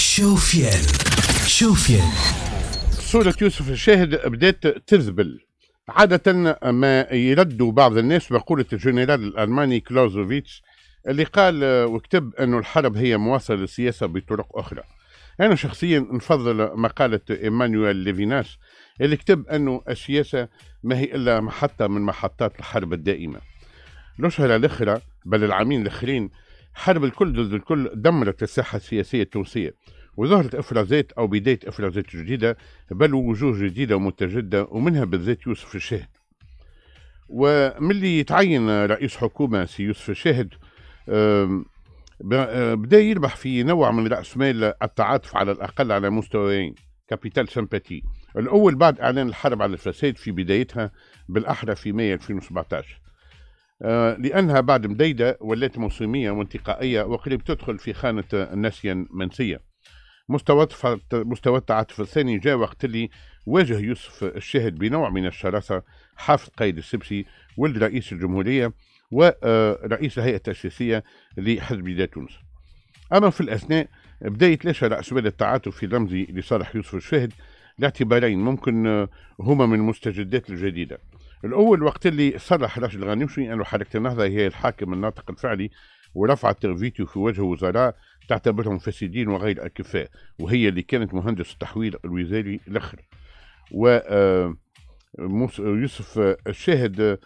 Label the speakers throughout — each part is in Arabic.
Speaker 1: شوفيان شوفيان صورة يوسف الشاهد بدأت تذبل عادة ما يردوا بعض الناس مقولة الجنرال الألماني كلاوزوفيتش اللي قال وكتب أنه الحرب هي مواصلة للسياسة بطرق أخرى أنا شخصيا نفضل مقالة إيمانويل ليفيناس اللي كتب أنه السياسة ما هي إلا محطة من محطات الحرب الدائمة الأشهر الأخرى بل العامين الأخرين حرب الكل ضد الكل دمرت الساحة السياسية التونسية وظهرت إفرازات أو بداية إفرازات جديدة بل وجوه جديدة ومتجدة ومنها بالذات يوسف الشاهد وملي يتعين رئيس حكومة سي يوسف الشاهد آه، بدا يربح في نوع من رأس مال التعاطف على الأقل على مستويين كابيتال سمباتي الأول بعد إعلان الحرب على الفساد في بدايتها بالأحرى في مايو 2017 آه، لأنها بعد مديدة ولات موسمية وانتقائية وقريب تدخل في خانة نسيا منسية مستوى مستوى التعاطف الثاني جاء وقت اللي واجه يوسف الشاهد بنوع من الشراسة حافظ قايد السبسي ولد آه، رئيس الجمهورية ورئيس الهيئة التأسيسية لحزب جديد تونس أما في الأثناء بدا يتلاشى رأسمال التعاطف في رمزي لصالح يوسف الشاهد لاعتبارين ممكن آه، هما من المستجدات الجديدة الاول وقت اللي صرح راشد الغنوشي يعني انه حركه النهضه هي الحاكم الناطق الفعلي ورفعت الفيديو في وجه وزراء تعتبرهم فاسدين وغير اكفاء وهي اللي كانت مهندس التحويل الوزاري الاخر و آه، يوسف آه، الشاهد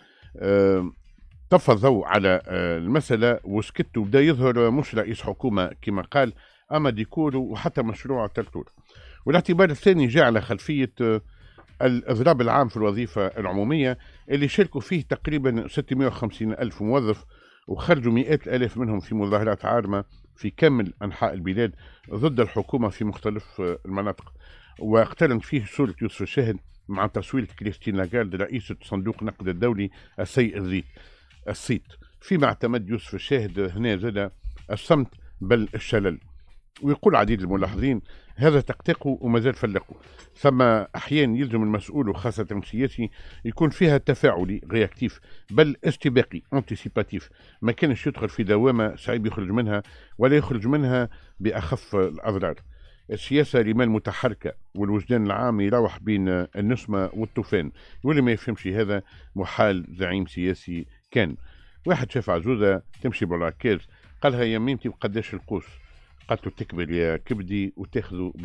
Speaker 1: طفى آه، الضوء على المسألة وسكت وبدا يظهر مش رئيس حكومة كما قال أما ديكور وحتى مشروع ترتور والاعتبار الثاني جاء على خلفية الإضراب العام في الوظيفة العمومية اللي شاركوا فيه تقريبا 650 ألف موظف وخرجوا مئات الآلاف منهم في مظاهرات عارمة في كامل أنحاء البلاد ضد الحكومة في مختلف المناطق واقترن فيه صورة يوسف الشاهد مع تصويره كريستين لاغارد رئيسة صندوق نقد الدولي السيء الريت الصيت فيما اعتمد يوسف الشاهد هنا زاد الصمت بل الشلل ويقول عديد الملاحظين هذا تقتقوا ومازال فلقوا ثم أحيان يلزم المسؤول وخاصة سياسي يكون فيها تفاعلي رياكتيف بل استباقي انتسيباتيف ما كانش يدخل في دوامة صعيب يخرج منها ولا يخرج منها بأخف الأضرار السياسة رمال متحركة والوجدان العام يروح بين النسمة والطوفان واللي ما يفهمش هذا محال زعيم سياسي كان واحد شاف عزوزة تمشي بالعكاز قالها يا ميمتي قداش القوس قالت له تكبر يا كبدي وتاخذوا